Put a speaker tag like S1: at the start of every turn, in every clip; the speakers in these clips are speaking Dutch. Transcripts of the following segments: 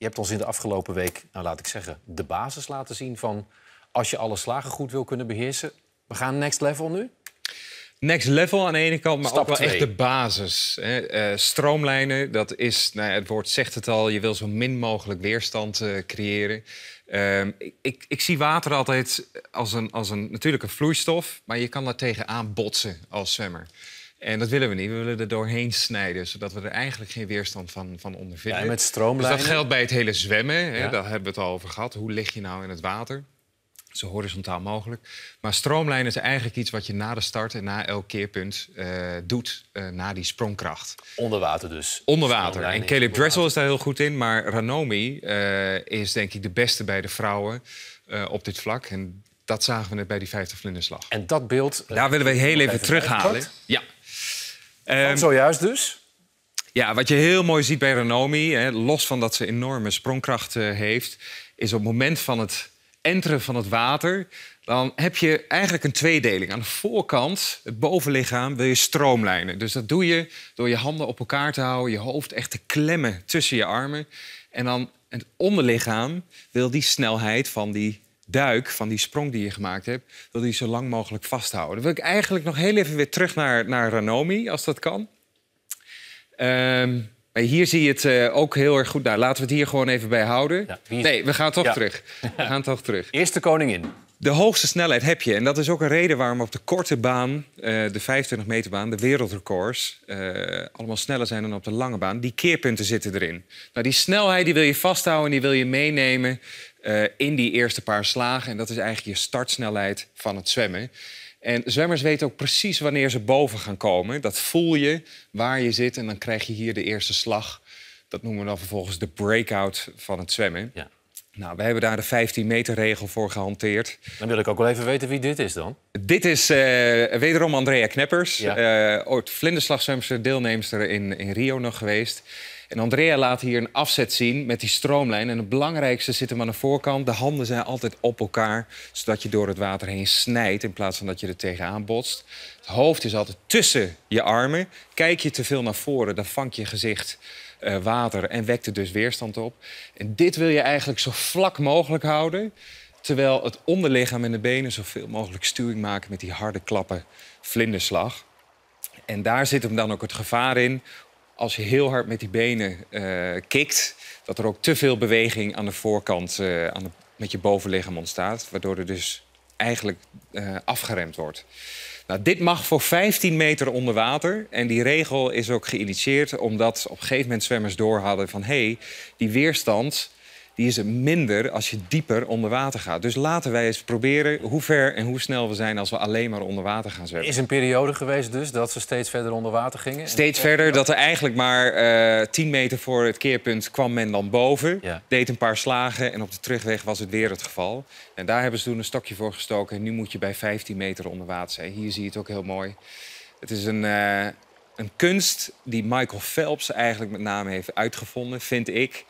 S1: Je hebt ons in de afgelopen week, nou laat ik zeggen, de basis laten zien van als je alle slagen goed wil kunnen beheersen. We gaan next level nu.
S2: Next level aan de ene kant, maar ook wel echt de basis. Eh, stroomlijnen, dat is, nou het woord zegt het al, je wil zo min mogelijk weerstand eh, creëren. Ehm, ik, ik, zie water altijd als een, als een natuurlijke vloeistof, maar je kan daar tegenaan botsen als zwemmer. En dat willen we niet. We willen er doorheen snijden, zodat we er eigenlijk geen weerstand van, van ondervinden. Ja, met dus stroomlijnen. dat geldt bij het hele zwemmen. Hè, Daar hebben we het al over gehad. Hoe lig je nou in het water? Zo horizontaal mogelijk. Maar stroomlijnen is eigenlijk iets wat je na de start en na elk keerpunt eh, doet. Eh, na die sprongkracht. Onder water dus. Onder water. En Caleb Dressel is daar heel goed in. Maar Ranomi eh, is denk ik de beste bij de vrouwen op dit vlak. En dat zagen we net bij die 50 vlinderslag. En dat beeld... Daar willen we heel even, even terughalen. Ja. Um, zojuist dus? Ja, wat je heel mooi ziet bij Renomi, hè, los van dat ze enorme sprongkracht eh, heeft, is op het moment van het enteren van het water, dan heb je eigenlijk een tweedeling. Aan de voorkant, het bovenlichaam, wil je stroomlijnen. Dus dat doe je door je handen op elkaar te houden, je hoofd echt te klemmen tussen je armen. En dan het onderlichaam wil die snelheid van die duik, van die sprong die je gemaakt hebt, wil die zo lang mogelijk vasthouden. Dan wil ik eigenlijk nog heel even weer terug naar, naar Ranomi, als dat kan. Ehm, maar hier zie je het eh, ook heel erg goed. Nou, laten we het hier gewoon even bij houden. nee, we gaan toch terug. We gaan toch terug. Eerste koningin de hoogste snelheid heb je. En dat is ook een reden waarom op de korte baan, eh, de 25 meter baan, de wereldrecords, eh, allemaal sneller zijn dan op de lange baan. Die keerpunten zitten erin. Nou, die snelheid die wil je vasthouden en die wil je meenemen eh, in die eerste paar slagen. En dat is eigenlijk je startsnelheid van het zwemmen. En zwemmers weten ook precies wanneer ze boven gaan komen. Dat voel je waar je zit en dan krijg je hier de eerste slag. Dat noemen we dan vervolgens de breakout van het zwemmen. Ja. Nou, wij hebben daar de 15 meter regel voor gehanteerd. Dan wil ik ook wel even weten wie dit is dan. Dit is eh, wederom Andrea Kneppers. Ja. Eh, ooit vlinderslagzwemster, deelnemster in, in Rio nog geweest. En Andrea laat hier een afzet zien met die stroomlijn. En het belangrijkste zit hem aan de voorkant. De handen zijn altijd op elkaar, zodat je door het water heen snijdt... in plaats van dat je er tegenaan botst. Het hoofd is altijd tussen je armen. Kijk je te veel naar voren, dan vangt je gezicht eh, water en wekte dus weerstand op. En dit wil je eigenlijk zo vlak mogelijk houden, terwijl het onderlichaam en de benen zoveel mogelijk stuwing maken met die harde klappen vlinderslag. En daar zit hem dan ook het gevaar in als je heel hard met die benen eh, kikt, dat er ook te veel beweging aan de voorkant eh, aan de, met je bovenlichaam ontstaat, waardoor er dus eigenlijk afgeremd wordt. Nou, dit mag voor 15 meter onder water. En die regel is ook geïnitieerd omdat op een gegeven moment zwemmers doorhadden van... hé, hey, die weerstand die is er minder als je dieper onder water gaat. Dus laten wij eens proberen hoe ver en hoe snel we zijn als we alleen maar onder water gaan zwemmen. Is een periode geweest dus dat ze steeds verder onder water gingen? Steeds verder, dat er eigenlijk maar uh, eh, 10 meter voor het keerpunt kwam men dan boven. Deed een paar slagen en op de terugweg was het weer het geval. En daar hebben ze toen een stokje voor gestoken. En nu moet je bij 15 meter onder water zijn. Hier zie je het ook heel mooi. Het is een... Eh, een kunst die Michael Phelps eigenlijk met name heeft uitgevonden, vind ik.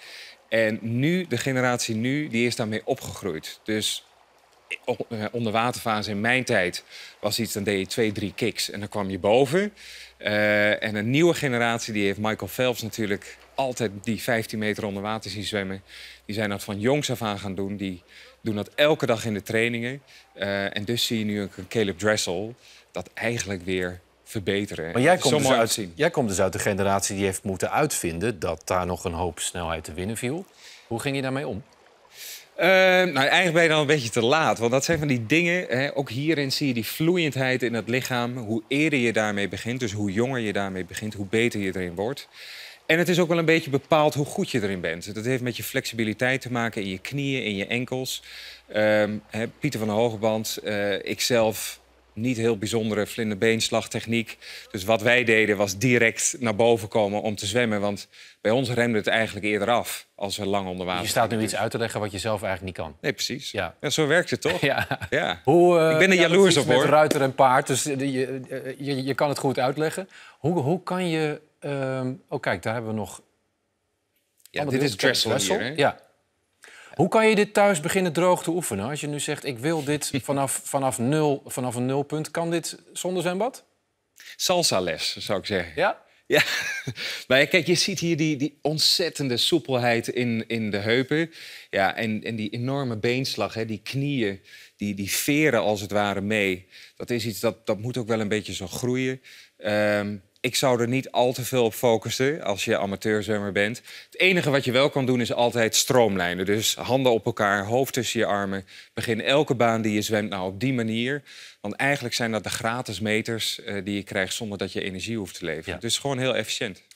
S2: En nu, de generatie nu, die is daarmee opgegroeid. Dus eh, eh, onderwaterfase in mijn tijd was iets, dan deed je twee, drie kicks en dan kwam je boven. Eh, en een nieuwe generatie, die heeft Michael Phelps natuurlijk altijd die 15 meter onder water zien zwemmen. Die zijn dat van jongs af aan gaan doen. Die doen dat elke dag in de trainingen. en dus zie je nu een Caleb Dressel dat eigenlijk weer verbeteren. Maar jij komt, dus uit,
S1: jij komt dus uit de generatie die heeft moeten uitvinden dat daar nog een hoop snelheid te winnen viel.
S2: Hoe ging je daarmee om? Ehm, nou, eigenlijk ben je dan een beetje te laat. Want dat zijn van die dingen. Hè, ook hierin zie je die vloeiendheid in het lichaam. Hoe eerder je daarmee begint, dus hoe jonger je daarmee begint, hoe beter je erin wordt. En het is ook wel een beetje bepaald hoe goed je erin bent. Dat heeft met je flexibiliteit te maken in je knieën, in je enkels. Ehm, hè, Pieter van de Hogeband, uh, eh, ikzelf niet heel bijzondere vlinderbeenslagtechniek. Dus wat wij deden was direct naar boven komen om te zwemmen. Want bij ons remde het eigenlijk eerder af als we lang onder water Je staat nu iets uit te leggen wat je zelf eigenlijk niet kan. Nee, precies. Ja. ja zo werkt het toch? ja. ja. Hoe,
S1: eh, ik ben er jaloers op, hoor. Met ruiter en paard, dus je, eh, eh, je, je kan het goed uitleggen. Hoe, hoe kan je... Uh... Oh, kijk, daar hebben we nog...
S2: Ja, dit is dressel, hier, Ja.
S1: Hoe kan je dit thuis beginnen droog te oefenen? Als je nu zegt, ik wil dit vanaf, vanaf, nul, vanaf een nulpunt, kan dit zonder zwembad? Salsa-les, zou ik zeggen. Ja?
S2: Ja, maar kijk, je ziet hier die, die ontzettende soepelheid in, in de heupen. Ja, en, en die enorme beenslag, hè, die knieën, die, die veren als het ware mee. Dat is iets dat, dat moet ook wel een beetje zo groeien. Ehm, ik zou er niet al te veel op focussen als je amateurzwemmer bent. Het enige wat je wel kan doen is altijd stroomlijnen. Dus handen op elkaar, hoofd tussen je armen. Begin elke baan die je zwemt nou op die manier. Want eigenlijk zijn dat de gratis meters eh, die je krijgt zonder dat je energie hoeft te leveren. Dus gewoon heel efficiënt.